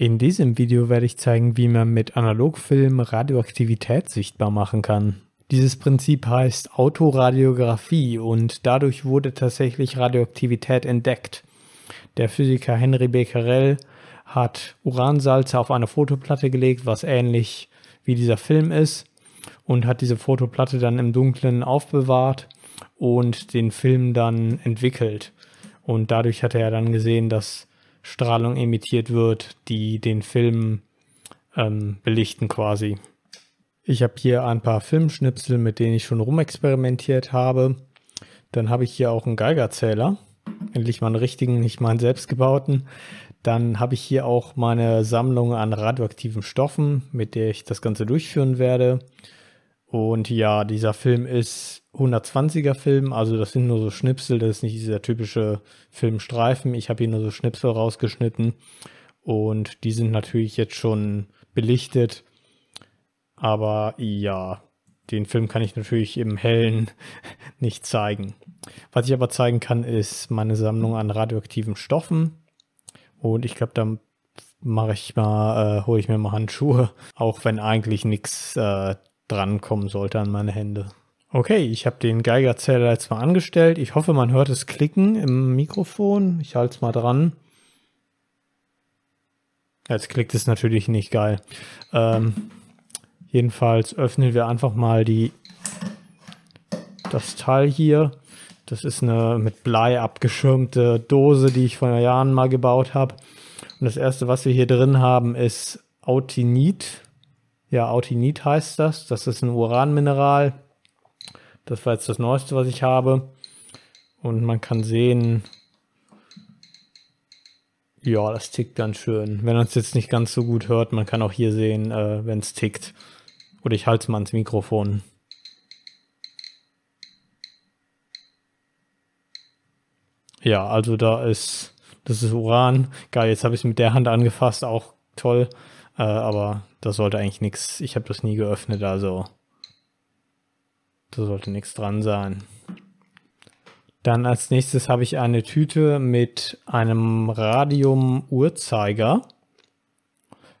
In diesem Video werde ich zeigen, wie man mit Analogfilm Radioaktivität sichtbar machen kann. Dieses Prinzip heißt Autoradiografie und dadurch wurde tatsächlich Radioaktivität entdeckt. Der Physiker Henry Becquerel hat Uransalze auf eine Fotoplatte gelegt, was ähnlich wie dieser Film ist, und hat diese Fotoplatte dann im Dunkeln aufbewahrt und den Film dann entwickelt. Und dadurch hat er dann gesehen, dass Strahlung emittiert wird, die den Film ähm, belichten quasi. Ich habe hier ein paar Filmschnipsel, mit denen ich schon rumexperimentiert habe. Dann habe ich hier auch einen Geigerzähler. Endlich mal einen richtigen, nicht mal einen selbstgebauten. Dann habe ich hier auch meine Sammlung an radioaktiven Stoffen, mit der ich das Ganze durchführen werde. Und ja, dieser Film ist 120er Film, also das sind nur so Schnipsel, das ist nicht dieser typische Filmstreifen. Ich habe hier nur so Schnipsel rausgeschnitten und die sind natürlich jetzt schon belichtet. Aber ja, den Film kann ich natürlich im Hellen nicht zeigen. Was ich aber zeigen kann, ist meine Sammlung an radioaktiven Stoffen. Und ich glaube, da mache ich mal, äh, hole ich mir mal Handschuhe, auch wenn eigentlich nichts äh, drankommen sollte an meine Hände. Okay, ich habe den Geigerzähler jetzt mal angestellt. Ich hoffe, man hört es klicken im Mikrofon. Ich halte es mal dran. Jetzt klickt es natürlich nicht geil. Ähm, jedenfalls öffnen wir einfach mal die, das Teil hier. Das ist eine mit Blei abgeschirmte Dose, die ich vor Jahren mal gebaut habe. Und das erste, was wir hier drin haben, ist Autinit. Ja, Autinit heißt das. Das ist ein Uranmineral. Das war jetzt das Neueste, was ich habe. Und man kann sehen, ja, das tickt ganz schön. Wenn man es jetzt nicht ganz so gut hört, man kann auch hier sehen, äh, wenn es tickt. Oder ich halte es mal ans Mikrofon. Ja, also da ist, das ist Uran. Geil, jetzt habe ich es mit der Hand angefasst, auch toll. Äh, aber das sollte eigentlich nichts, ich habe das nie geöffnet, also da sollte nichts dran sein. Dann als nächstes habe ich eine Tüte mit einem Radium-Uhrzeiger.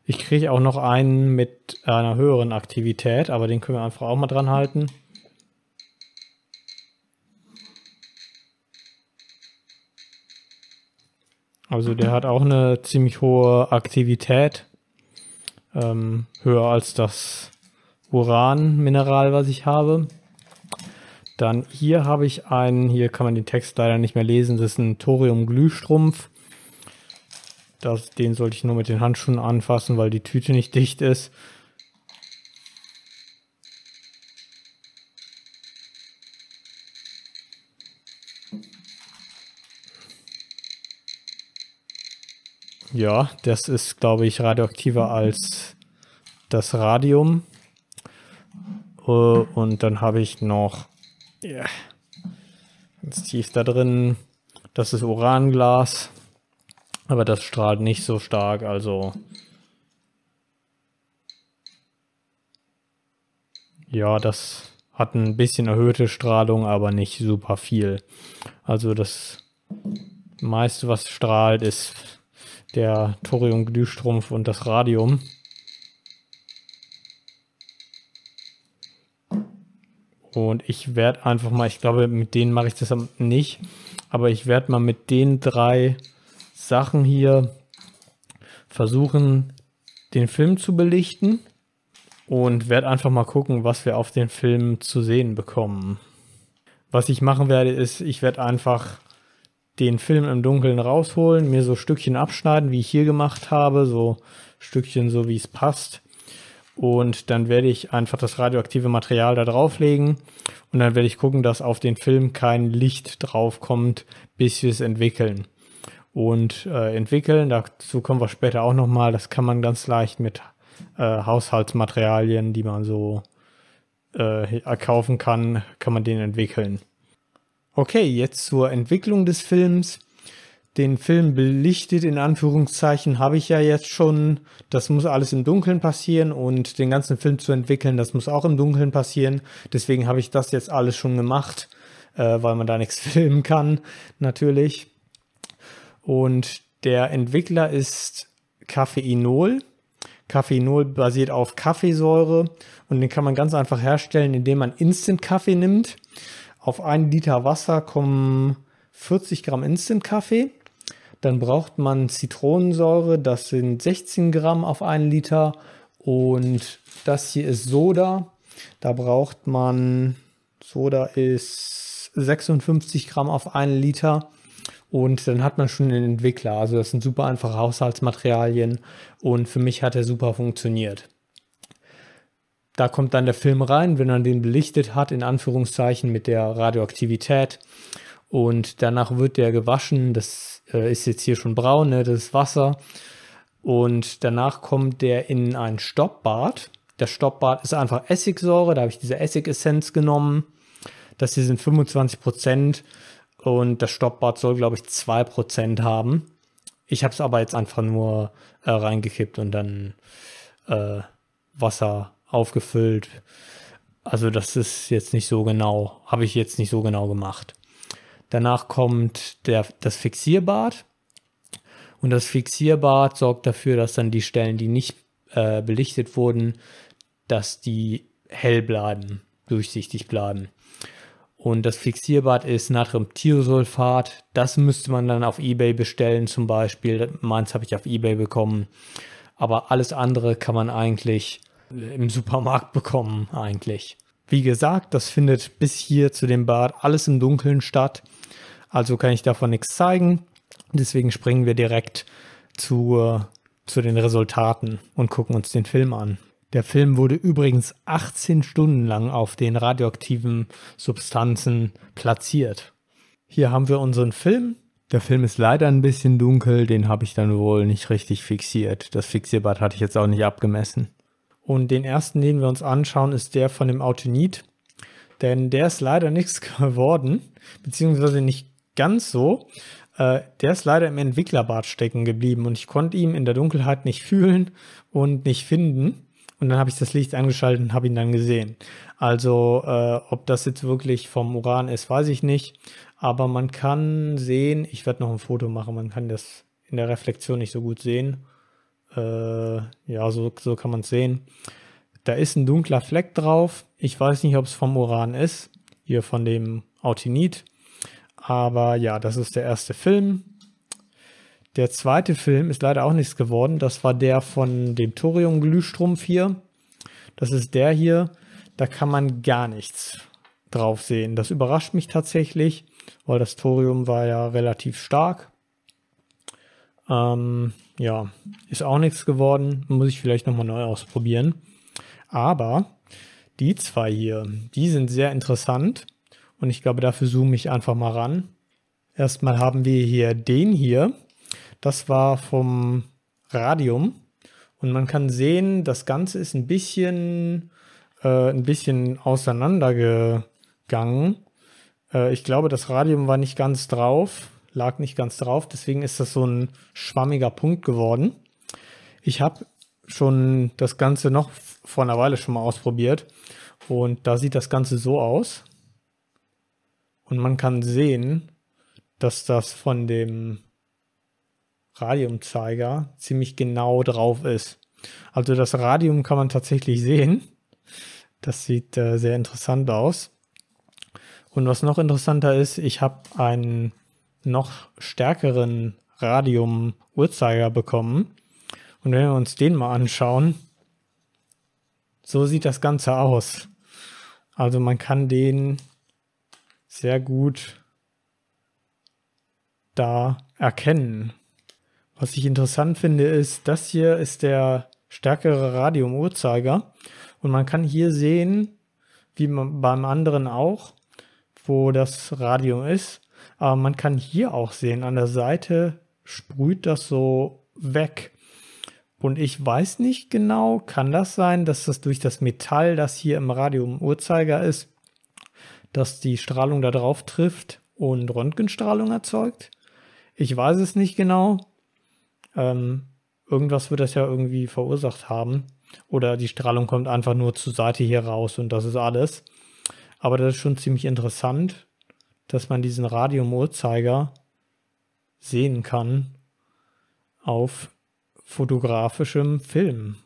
Ich kriege auch noch einen mit einer höheren Aktivität, aber den können wir einfach auch mal dran halten. Also der hat auch eine ziemlich hohe Aktivität ähm, höher als das Uranmineral, was ich habe. Dann hier habe ich einen, hier kann man den Text leider nicht mehr lesen, das ist ein Thorium-Glühstrumpf. Den sollte ich nur mit den Handschuhen anfassen, weil die Tüte nicht dicht ist. Ja, das ist, glaube ich, radioaktiver als das Radium. Äh, und dann habe ich noch yeah, ganz tief da drin. Das ist Uranglas. Aber das strahlt nicht so stark, also. Ja, das hat ein bisschen erhöhte Strahlung, aber nicht super viel. Also das meiste, was strahlt, ist der Thoriumglühstrumpf und das Radium. Und ich werde einfach mal, ich glaube, mit denen mache ich das nicht, aber ich werde mal mit den drei Sachen hier versuchen, den Film zu belichten und werde einfach mal gucken, was wir auf den Film zu sehen bekommen. Was ich machen werde, ist, ich werde einfach den Film im Dunkeln rausholen, mir so Stückchen abschneiden, wie ich hier gemacht habe, so Stückchen so wie es passt. Und dann werde ich einfach das radioaktive Material da drauflegen und dann werde ich gucken, dass auf den Film kein Licht draufkommt, bis wir es entwickeln. Und äh, entwickeln, dazu kommen wir später auch nochmal, das kann man ganz leicht mit äh, Haushaltsmaterialien, die man so äh, kaufen kann, kann man den entwickeln. Okay, jetzt zur Entwicklung des Films. Den Film belichtet in Anführungszeichen habe ich ja jetzt schon. Das muss alles im Dunkeln passieren und den ganzen Film zu entwickeln, das muss auch im Dunkeln passieren. Deswegen habe ich das jetzt alles schon gemacht, äh, weil man da nichts filmen kann, natürlich. Und der Entwickler ist Kaffeinol. Kaffeinol basiert auf Kaffeesäure und den kann man ganz einfach herstellen, indem man Instant-Kaffee nimmt. Auf einen Liter Wasser kommen 40 Gramm Instant-Kaffee. Dann braucht man Zitronensäure, das sind 16 Gramm auf einen Liter. Und das hier ist Soda. Da braucht man, Soda ist 56 Gramm auf einen Liter. Und dann hat man schon den Entwickler. Also das sind super einfache Haushaltsmaterialien. Und für mich hat er super funktioniert. Da kommt dann der Film rein, wenn man den belichtet hat, in Anführungszeichen mit der Radioaktivität. Und danach wird der gewaschen. Das äh, ist jetzt hier schon braun, ne? das ist Wasser. Und danach kommt der in ein Stoppbad. Das Stoppbad ist einfach Essigsäure. Da habe ich diese Essigessenz genommen. Das hier sind 25 Prozent. Und das Stoppbad soll, glaube ich, 2 Prozent haben. Ich habe es aber jetzt einfach nur äh, reingekippt und dann äh, Wasser aufgefüllt. Also das ist jetzt nicht so genau, habe ich jetzt nicht so genau gemacht. Danach kommt der, das Fixierbad. Und das Fixierbad sorgt dafür, dass dann die Stellen, die nicht äh, belichtet wurden, dass die hell bleiben, durchsichtig bleiben. Und das Fixierbad ist Natriumthiosulfat. Das müsste man dann auf Ebay bestellen zum Beispiel. Meins habe ich auf Ebay bekommen. Aber alles andere kann man eigentlich im Supermarkt bekommen eigentlich. Wie gesagt, das findet bis hier zu dem Bad alles im Dunkeln statt. Also kann ich davon nichts zeigen. Deswegen springen wir direkt zu, äh, zu den Resultaten und gucken uns den Film an. Der Film wurde übrigens 18 Stunden lang auf den radioaktiven Substanzen platziert. Hier haben wir unseren Film. Der Film ist leider ein bisschen dunkel, den habe ich dann wohl nicht richtig fixiert. Das Fixierbad hatte ich jetzt auch nicht abgemessen. Und den ersten, den wir uns anschauen, ist der von dem Autonit. Denn der ist leider nichts geworden, beziehungsweise nicht ganz so. Äh, der ist leider im Entwicklerbad stecken geblieben und ich konnte ihn in der Dunkelheit nicht fühlen und nicht finden. Und dann habe ich das Licht angeschaltet und habe ihn dann gesehen. Also, äh, ob das jetzt wirklich vom Uran ist, weiß ich nicht. Aber man kann sehen, ich werde noch ein Foto machen, man kann das in der Reflexion nicht so gut sehen äh, ja, so, so kann man es sehen. Da ist ein dunkler Fleck drauf. Ich weiß nicht, ob es vom Uran ist, hier von dem Autinit. Aber ja, das ist der erste Film. Der zweite Film ist leider auch nichts geworden. Das war der von dem Thorium-Glühstrumpf hier. Das ist der hier. Da kann man gar nichts drauf sehen. Das überrascht mich tatsächlich, weil das Thorium war ja relativ stark. Ähm, ja, ist auch nichts geworden. Muss ich vielleicht nochmal neu ausprobieren. Aber die zwei hier, die sind sehr interessant. Und ich glaube, dafür zoome ich einfach mal ran. Erstmal haben wir hier den hier. Das war vom Radium. Und man kann sehen, das Ganze ist ein bisschen, äh, ein bisschen auseinandergegangen. Äh, ich glaube, das Radium war nicht ganz drauf lag nicht ganz drauf. Deswegen ist das so ein schwammiger Punkt geworden. Ich habe schon das Ganze noch vor einer Weile schon mal ausprobiert. Und da sieht das Ganze so aus. Und man kann sehen, dass das von dem Radiumzeiger ziemlich genau drauf ist. Also das Radium kann man tatsächlich sehen. Das sieht äh, sehr interessant aus. Und was noch interessanter ist, ich habe einen noch stärkeren Radium-Uhrzeiger bekommen. Und wenn wir uns den mal anschauen, so sieht das Ganze aus. Also man kann den sehr gut da erkennen. Was ich interessant finde, ist, das hier ist der stärkere Radium-Uhrzeiger. Und man kann hier sehen, wie beim anderen auch, wo das Radium ist. Aber man kann hier auch sehen, an der Seite sprüht das so weg. Und ich weiß nicht genau, kann das sein, dass das durch das Metall, das hier im Radium-Uhrzeiger ist, dass die Strahlung da drauf trifft und Röntgenstrahlung erzeugt? Ich weiß es nicht genau. Ähm, irgendwas wird das ja irgendwie verursacht haben. Oder die Strahlung kommt einfach nur zur Seite hier raus und das ist alles. Aber das ist schon ziemlich interessant dass man diesen Radium-Uhrzeiger sehen kann auf fotografischem Film.